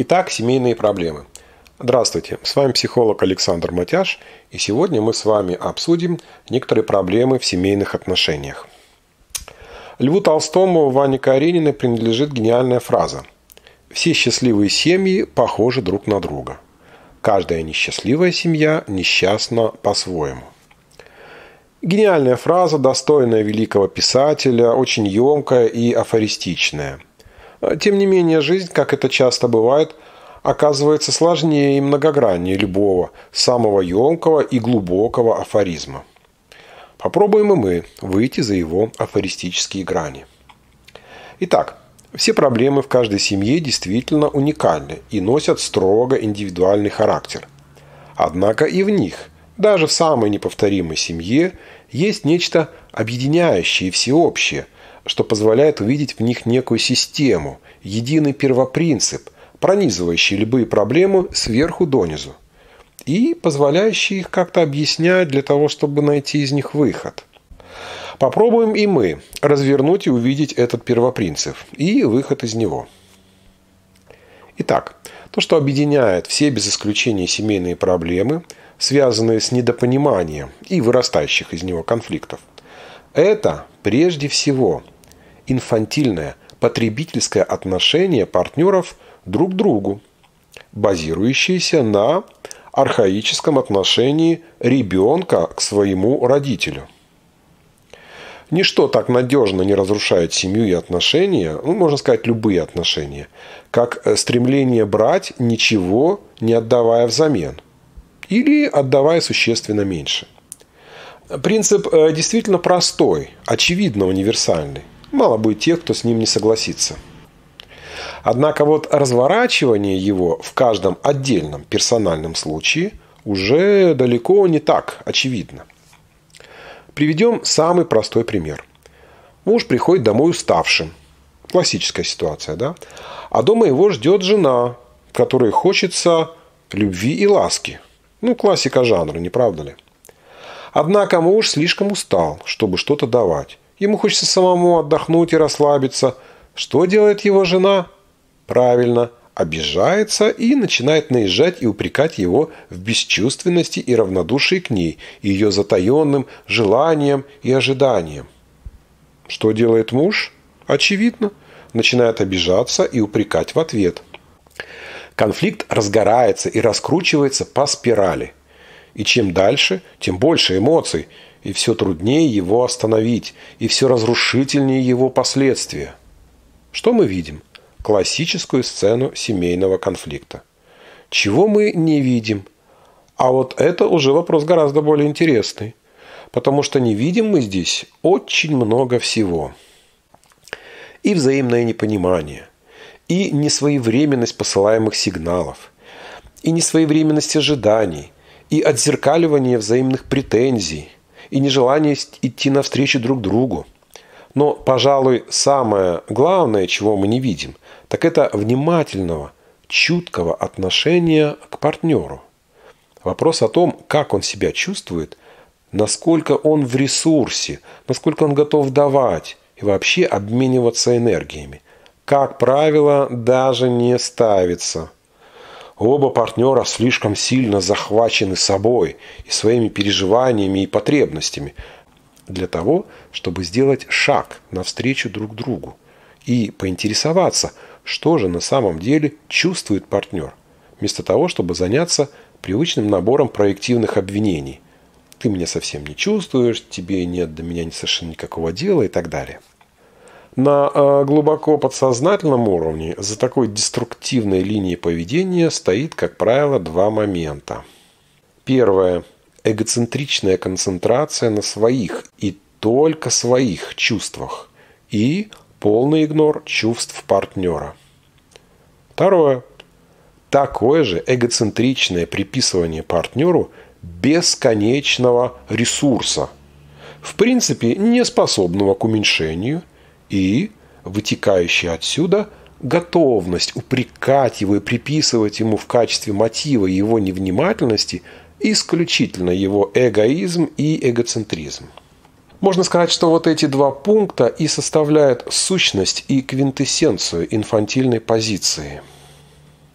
Итак, семейные проблемы. Здравствуйте, с вами психолог Александр Матяш, и сегодня мы с вами обсудим некоторые проблемы в семейных отношениях. Льву Толстому Ване Карениной принадлежит гениальная фраза «Все счастливые семьи похожи друг на друга. Каждая несчастливая семья несчастна по-своему». Гениальная фраза, достойная великого писателя, очень емкая и афористичная – а, тем не менее, жизнь, как это часто бывает, оказывается сложнее и многограннее любого, самого емкого и глубокого афоризма. Попробуем и мы выйти за его афористические грани. Итак, все проблемы в каждой семье действительно уникальны и носят строго индивидуальный характер. Однако и в них, даже в самой неповторимой семье, есть нечто объединяющее и всеобщее – что позволяет увидеть в них некую систему, единый первопринцип, пронизывающий любые проблемы сверху донизу и позволяющий их как-то объяснять для того, чтобы найти из них выход. Попробуем и мы развернуть и увидеть этот первопринцип и выход из него. Итак, то, что объединяет все без исключения семейные проблемы, связанные с недопониманием и вырастающих из него конфликтов, это прежде всего – инфантильное, потребительское отношение партнеров друг к другу, базирующееся на архаическом отношении ребенка к своему родителю. Ничто так надежно не разрушает семью и отношения, ну, можно сказать, любые отношения, как э, стремление брать ничего, не отдавая взамен. Или отдавая существенно меньше. Принцип э, действительно простой, очевидно универсальный мало будет тех, кто с ним не согласится. Однако вот разворачивание его в каждом отдельном персональном случае уже далеко не так очевидно. Приведем самый простой пример. Муж приходит домой уставшим. Классическая ситуация, да? А дома его ждет жена, которой хочется любви и ласки. Ну, классика жанра, не правда ли? Однако муж слишком устал, чтобы что-то давать. Ему хочется самому отдохнуть и расслабиться. Что делает его жена? Правильно, обижается и начинает наезжать и упрекать его в бесчувственности и равнодушии к ней, и ее затаенным желанием и ожиданием. Что делает муж? Очевидно, начинает обижаться и упрекать в ответ. Конфликт разгорается и раскручивается по спирали. И чем дальше, тем больше эмоций – и все труднее его остановить, и все разрушительнее его последствия. Что мы видим? Классическую сцену семейного конфликта. Чего мы не видим? А вот это уже вопрос гораздо более интересный, потому что не видим мы здесь очень много всего. И взаимное непонимание, и несвоевременность посылаемых сигналов, и несвоевременность ожиданий, и отзеркаливание взаимных претензий – и нежелание идти навстречу друг другу. Но, пожалуй, самое главное, чего мы не видим, так это внимательного, чуткого отношения к партнеру. Вопрос о том, как он себя чувствует, насколько он в ресурсе, насколько он готов давать и вообще обмениваться энергиями. Как правило, даже не ставится – Оба партнера слишком сильно захвачены собой и своими переживаниями и потребностями для того, чтобы сделать шаг навстречу друг другу и поинтересоваться, что же на самом деле чувствует партнер, вместо того, чтобы заняться привычным набором проективных обвинений. Ты меня совсем не чувствуешь, тебе нет до меня совершенно никакого дела и так далее. На э, глубоко подсознательном уровне за такой деструктивной линией поведения стоит, как правило, два момента. Первое – эгоцентричная концентрация на своих и только своих чувствах и полный игнор чувств партнера. Второе – такое же эгоцентричное приписывание партнеру бесконечного ресурса – в принципе не способного к уменьшению и, вытекающая отсюда, готовность упрекать его и приписывать ему в качестве мотива его невнимательности исключительно его эгоизм и эгоцентризм. Можно сказать, что вот эти два пункта и составляют сущность и квинтэссенцию инфантильной позиции.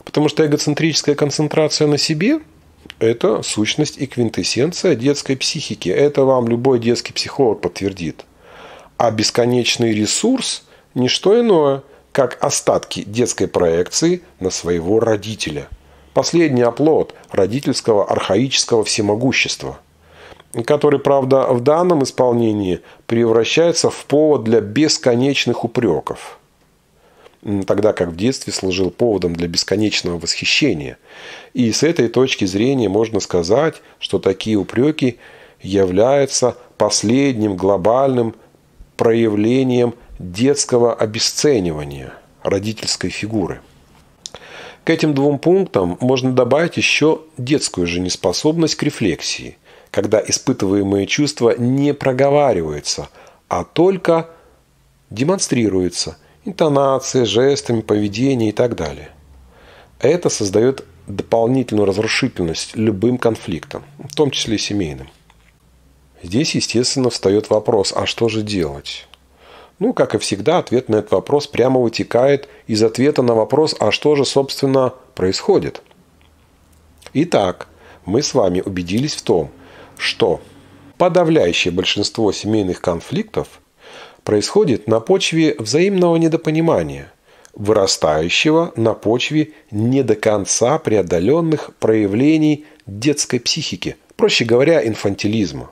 Потому что эгоцентрическая концентрация на себе – это сущность и квинтэссенция детской психики. Это вам любой детский психолог подтвердит – а бесконечный ресурс – не что иное, как остатки детской проекции на своего родителя. Последний оплот родительского архаического всемогущества – который, правда, в данном исполнении превращается в повод для бесконечных упреков. Тогда как в детстве служил поводом для бесконечного восхищения. И с этой точки зрения можно сказать, что такие упреки являются последним глобальным проявлением детского обесценивания родительской фигуры. К этим двум пунктам можно добавить еще детскую же неспособность к рефлексии, когда испытываемые чувства не проговариваются, а только демонстрируются интонацией, жестами, поведением и так далее. Это создает дополнительную разрушительность любым конфликтам, в том числе и семейным. Здесь, естественно, встает вопрос, а что же делать? Ну, как и всегда, ответ на этот вопрос прямо вытекает из ответа на вопрос, а что же, собственно, происходит? Итак, мы с вами убедились в том, что подавляющее большинство семейных конфликтов происходит на почве взаимного недопонимания, вырастающего на почве не до конца преодоленных проявлений детской психики, проще говоря, инфантилизма.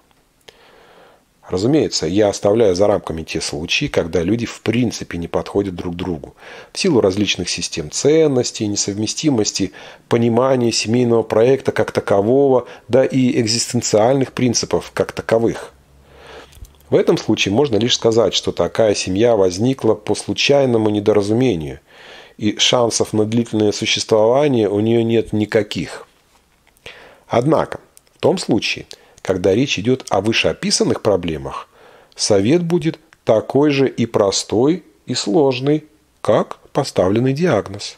Разумеется, я оставляю за рамками те случаи, когда люди в принципе не подходят друг другу. В силу различных систем ценностей, несовместимости, понимания семейного проекта как такового, да и экзистенциальных принципов как таковых. В этом случае можно лишь сказать, что такая семья возникла по случайному недоразумению, и шансов на длительное существование у нее нет никаких. Однако, в том случае – когда речь идет о вышеописанных проблемах, совет будет такой же и простой, и сложный, как поставленный диагноз.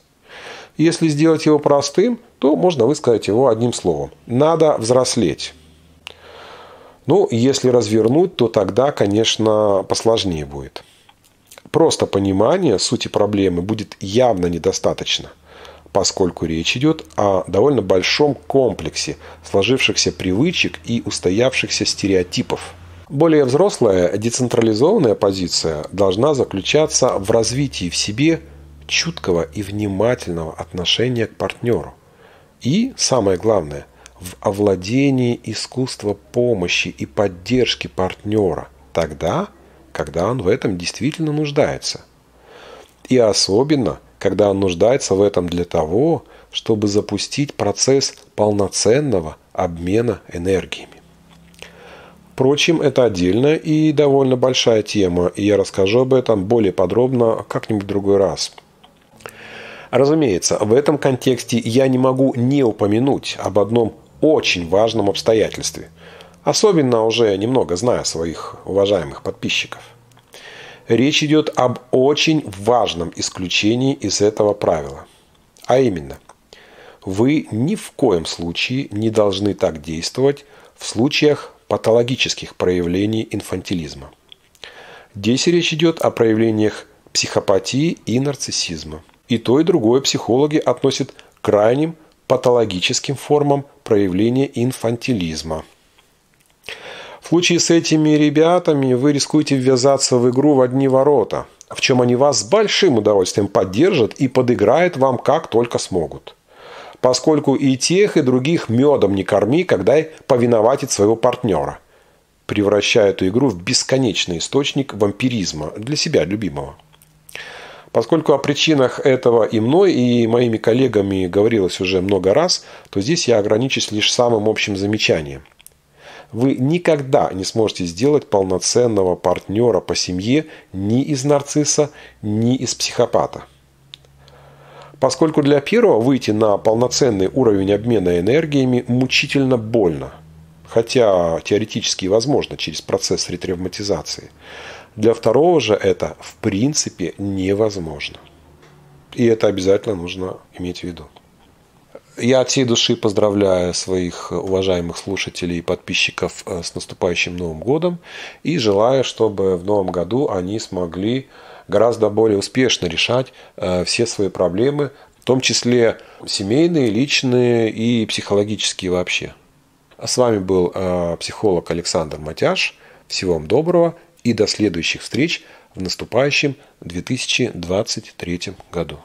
Если сделать его простым, то можно высказать его одним словом. Надо взрослеть. Ну, если развернуть, то тогда, конечно, посложнее будет. Просто понимание сути проблемы будет явно недостаточно – поскольку речь идет о довольно большом комплексе сложившихся привычек и устоявшихся стереотипов. Более взрослая, децентрализованная позиция должна заключаться в развитии в себе чуткого и внимательного отношения к партнеру. И, самое главное, в овладении искусства помощи и поддержки партнера тогда, когда он в этом действительно нуждается. И особенно – когда он нуждается в этом для того, чтобы запустить процесс полноценного обмена энергиями. Впрочем, это отдельная и довольно большая тема, и я расскажу об этом более подробно как-нибудь в другой раз. Разумеется, в этом контексте я не могу не упомянуть об одном очень важном обстоятельстве, особенно уже немного зная своих уважаемых подписчиков – речь идет об очень важном исключении из этого правила. А именно, вы ни в коем случае не должны так действовать в случаях патологических проявлений инфантилизма. Здесь речь идет о проявлениях психопатии и нарциссизма. И то, и другое психологи относят к крайним патологическим формам проявления инфантилизма – в случае с этими ребятами вы рискуете ввязаться в игру в одни ворота, в чем они вас с большим удовольствием поддержат и подыграют вам как только смогут. Поскольку и тех, и других медом не корми, когда повиноватит своего партнера, превращая эту игру в бесконечный источник вампиризма для себя любимого. Поскольку о причинах этого и мной, и моими коллегами говорилось уже много раз, то здесь я ограничусь лишь самым общим замечанием. Вы никогда не сможете сделать полноценного партнера по семье ни из нарцисса, ни из психопата. Поскольку для первого выйти на полноценный уровень обмена энергиями мучительно больно, хотя теоретически возможно через процесс ретравматизации, для второго же это в принципе невозможно. И это обязательно нужно иметь в виду. Я от всей души поздравляю своих э, уважаемых слушателей и подписчиков э, с наступающим Новым годом и желаю, чтобы в Новом году они смогли гораздо более успешно решать э, все свои проблемы, в том числе семейные, личные и психологические вообще. А с вами был психолог Александр Матяш. Всего вам доброго и до следующих встреч в наступающем 2023 году.